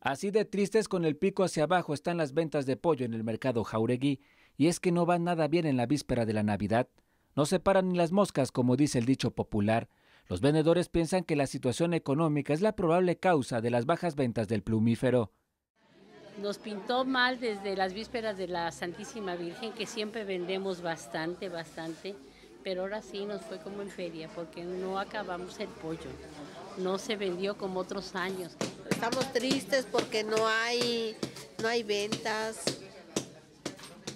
Así de tristes con el pico hacia abajo están las ventas de pollo en el mercado jauregui, y es que no van nada bien en la víspera de la Navidad. No se paran ni las moscas, como dice el dicho popular. Los vendedores piensan que la situación económica es la probable causa de las bajas ventas del plumífero. Nos pintó mal desde las vísperas de la Santísima Virgen, que siempre vendemos bastante, bastante pero ahora sí nos fue como en feria porque no acabamos el pollo, no se vendió como otros años. Estamos tristes porque no hay, no hay ventas.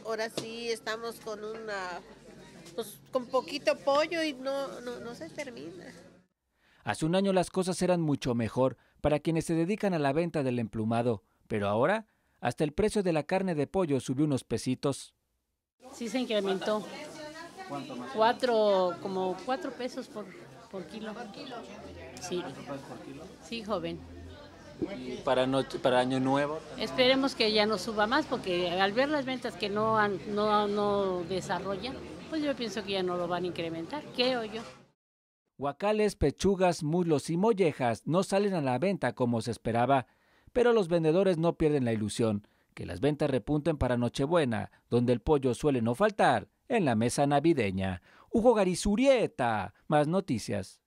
Ahora sí estamos con una, pues, con poquito pollo y no, no se termina. Hace un año las cosas eran mucho mejor para quienes se dedican a la venta del emplumado, pero ahora hasta el precio de la carne de pollo subió unos pesitos. Sí se incrementó, Cuatro, como cuatro pesos por, kilo. ¿Por kilo? Sí. por kilo? Sí, joven. para, para año nuevo? Esperemos que ya no suba más, porque al ver las ventas que no, han, no, no desarrollan, pues yo pienso que ya no lo van a incrementar, creo yo. Guacales, pechugas, muslos y mollejas no salen a la venta como se esperaba, pero los vendedores no pierden la ilusión que las ventas repunten para Nochebuena, donde el pollo suele no faltar en la mesa navideña. Hugo Garizurieta, más noticias.